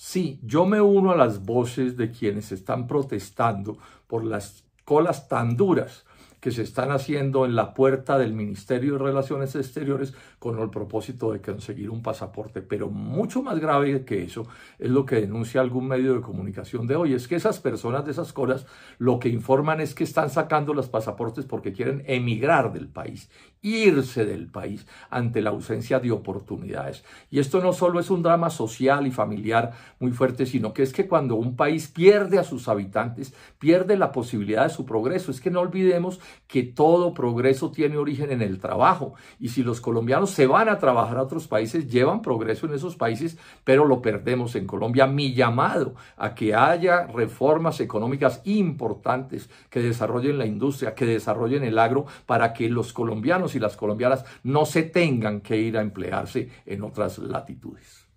Sí, yo me uno a las voces de quienes están protestando por las colas tan duras que se están haciendo en la puerta del Ministerio de Relaciones Exteriores con el propósito de conseguir un pasaporte. Pero mucho más grave que eso es lo que denuncia algún medio de comunicación de hoy. Es que esas personas de esas colas lo que informan es que están sacando los pasaportes porque quieren emigrar del país, irse del país ante la ausencia de oportunidades. Y esto no solo es un drama social y familiar muy fuerte, sino que es que cuando un país pierde a sus habitantes, pierde la posibilidad de su progreso. Es que no olvidemos que todo progreso tiene origen en el trabajo. Y si los colombianos se van a trabajar a otros países, llevan progreso en esos países, pero lo perdemos en Colombia. Mi llamado a que haya reformas económicas importantes que desarrollen la industria, que desarrollen el agro, para que los colombianos y las colombianas no se tengan que ir a emplearse en otras latitudes.